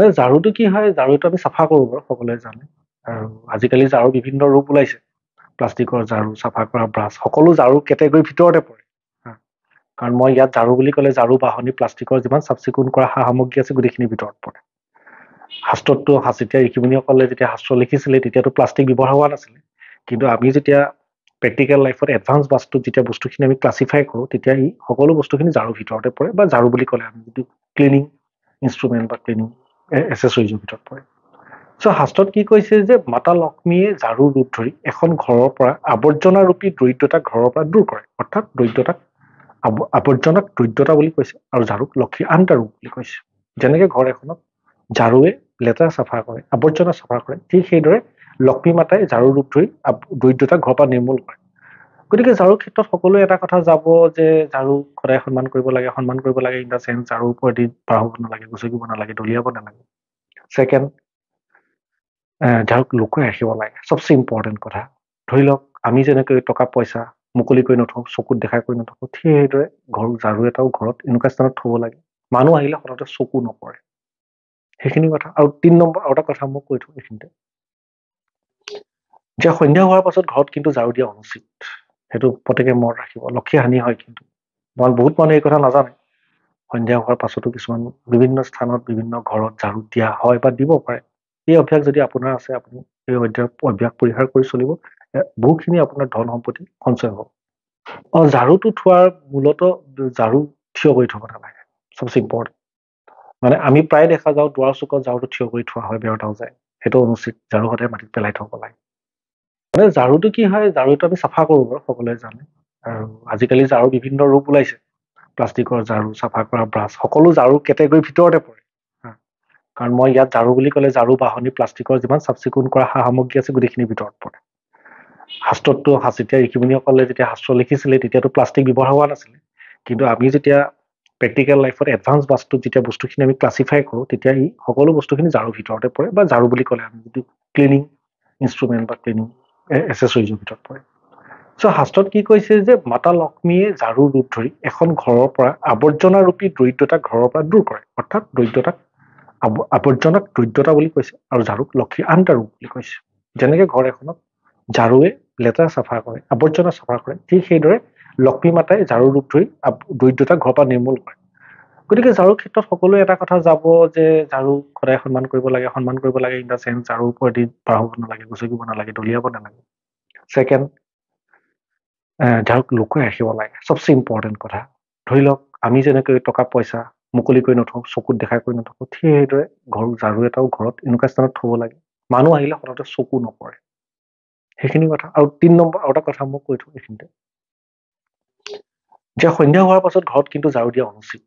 মানে ঝাৰুটো কি হয় ঝাৰুটো আমি চাফা কৰোঁ বাৰু সকলোৱে জানে আৰু আজিকালি ঝাৰু বিভিন্ন ৰূপ ওলাইছে প্লাষ্টিকৰ ঝাৰু চাফা কৰা ব্ৰাছ সকলো ঝাৰু কেটেগৰীৰ ভিতৰতে পৰে কাৰণ মই ইয়াত ঝাৰু বুলি ক'লে ঝাৰু বাহনি প্লাষ্টিকৰ যিমান চাফ চিকুণ কৰা সা সামগ্ৰী আছে গোটেইখিনিৰ ভিতৰত পৰে শাস্ত্ৰটো যেতিয়া ঋষিমুনিসকলে যেতিয়া শাস্ত্ৰ লিখিছিলে তেতিয়াতো প্লাষ্টিক ব্যৱহাৰ হোৱা নাছিলে কিন্তু আমি যেতিয়া প্ৰেক্টিকেল লাইফত এডভান্স বাস্তুত যেতিয়া বস্তুখিনি আমি ক্লাছিফাই কৰোঁ তেতিয়া ই সকলো বস্তুখিনি ঝাৰুৰ ভিতৰতে পৰে বা ঝাৰু বুলি ক'লে আমি যিটো ক্লিনিং ইনষ্ট্ৰুমেণ্ট বা ক্লিনিং এছ এছ ভিতৰত পৰে চ' শাস্ত্ৰত কি কৈছে যে মাতা লক্ষ্মীয়ে ঝাৰু ৰূপ ধৰি এখন ঘৰৰ পৰা আৱৰ্জনাৰূপী দৰিদ্ৰতাক ঘৰৰ পৰা দূৰ কৰে অৰ্থাৎ দৰিদ্ৰতাক আৱৰ্জনাক দৰিদ্ৰতা বুলি কৈছে আৰু ঝাৰুক লক্ষীৰ আন এটা ৰূপ বুলি কৈছে যেনেকে ঘৰ এখনক ঝাৰুৱে লেতেৰা চাফা কৰে আৱৰ্জনা চাফা কৰে ঠিক সেইদৰে লক্ষ্মী মাতাই ঝাৰু ৰূপ ধৰি দৰিদ্ৰতাক ঘৰৰ পৰা নিৰ্মূল কৰে গতিকে ঝাৰুৰ ক্ষেত্ৰত সকলোৱে এটা কথা যাব যে ঝাৰু সদায় সন্মান কৰিব লাগে সন্মান কৰিব লাগে ইন দ্য চেন্স ঝাৰুৰ ওপৰেদি পাৰ হ'ব নালাগে গুচকিব নালাগে দলিয়াব নালাগে ছেকেণ্ড ঝাৰুক লুকুৱাই ৰাখিব লাগে চবচে ইম্পৰ্টেণ্ট কথা ধৰি লওক আমি যেনেকৈ টকা পইচা মুকলি কৰি নথওঁ চকুত দেখাই কৰি নথওঁ ঠিক সেইদৰে ঘৰ ঝাৰু এটাও ঘৰত এনেকুৱা স্থানত থ'ব লাগে মানুহ আহিলে সততে চকু নপৰে সেইখিনি কথা আৰু তিনি নম্বৰ আৰু এটা কথা মই কৈ থওঁ এইখিনিতে যে সন্ধিয়া হোৱাৰ পাছত ঘৰত কিন্তু ঝাৰু দিয়া অনুচিত সেইটো প্ৰত্যেকে মনত ৰাখিব লক্ষী হানি হয় কিন্তু মই বহুত মানুহে এই কথা নাজানে সন্ধিয়া হোৱাৰ পাছতো কিছুমান বিভিন্ন স্থানত বিভিন্ন ঘৰত ঝাৰু দিয়া হয় বা দিব পাৰে এই অভ্যাস যদি আপোনাৰ আছে আপুনি এই অধ্যাস অভ্যাস পৰিহাৰ কৰি চলিব বহুখিনি আপোনাৰ ধন সম্পত্তি সঞ্চয় হ'ব অঁ ঝাৰুটো থোৱাৰ মূলতঃ ঝাৰু থিয় কৰি থ'ব নালাগে চবচে ইম্পৰ্টেণ্ট মানে আমি প্ৰায় দেখা যাওঁ দুৱাৰ চুকত ঝাৰুটো থিয় কৰি থোৱা হয় বেৰ বেৰতাও যায় সেইটো অনুচিত ঝাৰু সদায় মাটিত পেলাই থ'ব লাগে মানে ঝাৰুটো কি হয় ঝাৰুটো আমি চাফা কৰোঁ বাৰু সকলোৱে জানে আৰু আজিকালি ঝাৰু বিভিন্ন ৰূপ ওলাইছে প্লাষ্টিকৰ ঝাৰু চাফা কৰা ব্ৰাছ সকলো ঝাৰু কেটেগৰীৰ ভিতৰতে পৰে কাৰণ মই ইয়াত ঝাৰু বুলি ক'লে ঝাৰু বাহনি প্লাষ্টিকৰ যিমান চাফ চিকুণ কৰা সা সামগ্ৰী আছে গোটেইখিনিৰ ভিতৰত পৰে শাস্ত্ৰটো যেতিয়া ঋষিমুনিসকলে যেতিয়া শাস্ত্ৰ লিখিছিলে তেতিয়াতো প্লাষ্টিক ব্যৱহাৰ হোৱা নাছিলে কিন্তু আমি যেতিয়া প্ৰেক্টিকেল লাইফত এডভান্স বাস্তুত যেতিয়া বস্তুখিনি আমি ক্লাছিফাই কৰোঁ তেতিয়া ই সকলো বস্তুখিনি ঝাৰুৰ ভিতৰতে পৰে বা ঝাৰু বুলি ক'লে আমি যিটো ক্লিনিং ইনষ্ট্ৰুমেণ্ট বা ক্লিনিং এচেছ হৈ যোৱাৰ ভিতৰত পৰে চ' শাস্ত্ৰত কি কৈছে যে মাতা লক্ষ্মীয়ে ঝাৰু ৰূপ ধৰি এখন ঘৰৰ পৰা আৱৰ্জনাৰূপী দৰিদ্ৰতাক ঘৰৰ পৰা দূৰ কৰে অৰ্থাৎ দৰিদ্ৰতাক আৱৰ্জনাক দৰিদ্ৰতা বুলি কৈছে আৰু ঝাৰুক লক্ষ্মীৰ আন এটা ৰূপ বুলি কৈছে যেনেকে ঘৰ এখনত ঝাৰুৱে লেতেৰা চাফা কৰে আৱৰ্জনা চাফা কৰে ঠিক সেইদৰে লক্ষ্মী মাতাই ঝাৰু ৰূপ ধৰি দৰিদ্ৰতাক ঘৰৰ পৰা নিৰ্মূল কৰে গতিকে ঝাৰুৰ ক্ষেত্ৰত সকলোৱে এটা কথা যাব যে ঝাৰু সদায় সন্মান কৰিব লাগে সন্মান কৰিব লাগে ইন দ্য চেঞ্চ ঝাৰুৰ ওপৰেদি পাৰ হ'ব নালাগে গুচকিব নালাগে দলিয়াব নালাগে ছেকেণ্ড ঝাৰুক লুকুৱাই ৰাখিব লাগে চবচে ইম্পৰ্টেণ্ট কথা ধৰি লওক আমি যেনেকৈ টকা পইচা মুকলি কৰি নথওঁ চকুত দেখাই কৰি নথওঁ ঠিক সেইদৰে ঘৰ ঝাৰু এটাও ঘৰত এনেকুৱা স্থানত থ'ব লাগে মানুহ আহিলে সদায় চকু নপৰে সেইখিনি কথা আৰু তিনি নম্বৰ আৰু এটা কথা মই কৈ থওঁ এইখিনিতে যে সন্ধ্যা হোৱাৰ পাছত ঘৰত কিন্তু ঝাৰু দিয়া অনুচিত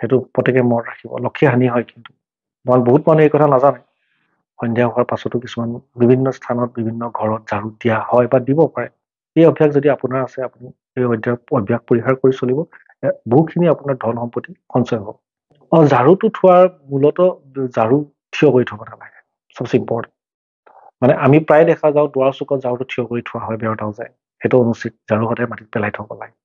সেইটো প্ৰত্যেকে মনত ৰাখিব লক্ষী হানি হয় কিন্তু মই বহুত মানুহে এই কথা নাজানে সন্ধিয়া হোৱাৰ পাছতো কিছুমান বিভিন্ন স্থানত বিভিন্ন ঘৰত ঝাৰু দিয়া হয় বা দিব পাৰে এই অভ্যাস যদি আপোনাৰ আছে আপুনি এই অভ্যাস পৰিহাৰ কৰি চলিব বহুখিনি আপোনাৰ ধন সম্পত্তি সঞ্চয় হ'ব অঁ ঝাৰুটো থোৱাৰ মূলত ঝাৰু থিয় কৰি থ'ব নালাগে চবচে ইম্পৰ্টেণ্ট মানে আমি প্ৰায় দেখা যাওঁ দুৱাৰ চুকত ঝাৰুটো থিয় কৰি থোৱা হয় বেৰতাও যায় সেইটো অনুচিত ঝাৰু সদায় মাটিত পেলাই থ'ব লাগে